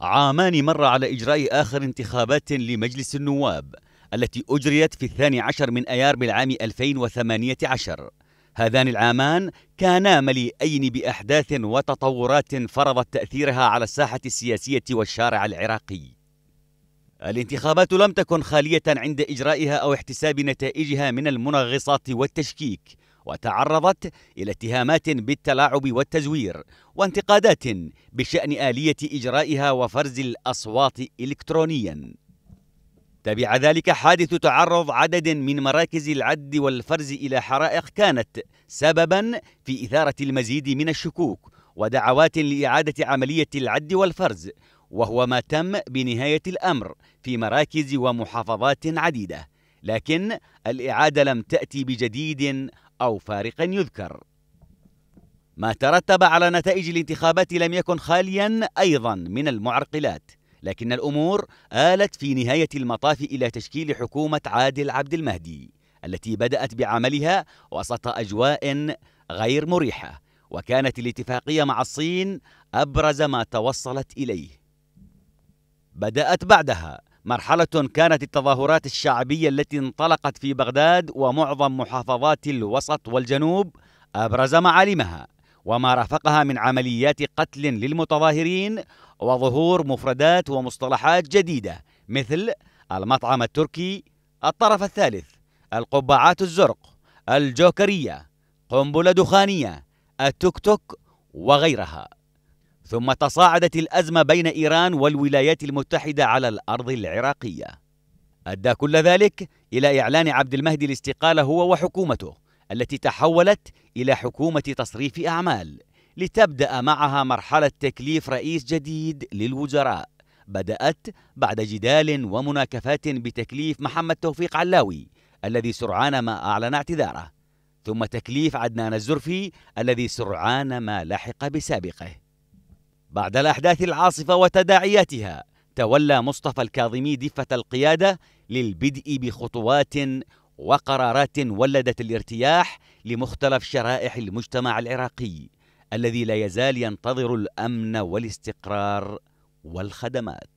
عامان مر على إجراء آخر انتخابات لمجلس النواب التي أجريت في الثاني عشر من أيار بالعام 2018 هذان العامان كانا مليئين بأحداث وتطورات فرضت تأثيرها على الساحة السياسية والشارع العراقي الانتخابات لم تكن خالية عند إجرائها أو احتساب نتائجها من المنغصات والتشكيك وتعرضت إلى اتهامات بالتلاعب والتزوير وانتقادات بشأن آلية إجرائها وفرز الأصوات إلكترونياً تبع ذلك حادث تعرض عدد من مراكز العد والفرز إلى حرائق كانت سببا في إثارة المزيد من الشكوك ودعوات لإعادة عملية العد والفرز وهو ما تم بنهاية الأمر في مراكز ومحافظات عديدة لكن الإعادة لم تأتي بجديد أو فارق يذكر ما ترتب على نتائج الانتخابات لم يكن خاليا أيضا من المعرقلات لكن الأمور آلت في نهاية المطاف إلى تشكيل حكومة عادل عبد المهدي التي بدأت بعملها وسط أجواء غير مريحة وكانت الاتفاقية مع الصين أبرز ما توصلت إليه بدأت بعدها مرحلة كانت التظاهرات الشعبية التي انطلقت في بغداد ومعظم محافظات الوسط والجنوب أبرز معالمها وما رافقها من عمليات قتل للمتظاهرين وظهور مفردات ومصطلحات جديدة مثل المطعم التركي الطرف الثالث القبعات الزرق الجوكرية قنبلة دخانية التوك توك وغيرها ثم تصاعدت الازمه بين ايران والولايات المتحده على الارض العراقيه ادى كل ذلك الى اعلان عبد المهدي الاستقاله هو وحكومته التي تحولت الى حكومه تصريف اعمال لتبدا معها مرحله تكليف رئيس جديد للوزراء بدات بعد جدال ومناكفات بتكليف محمد توفيق علاوي الذي سرعان ما اعلن اعتذاره ثم تكليف عدنان الزرفي الذي سرعان ما لحق بسابقه بعد الأحداث العاصفة وتداعياتها تولى مصطفى الكاظمي دفة القيادة للبدء بخطوات وقرارات ولدت الارتياح لمختلف شرائح المجتمع العراقي الذي لا يزال ينتظر الأمن والاستقرار والخدمات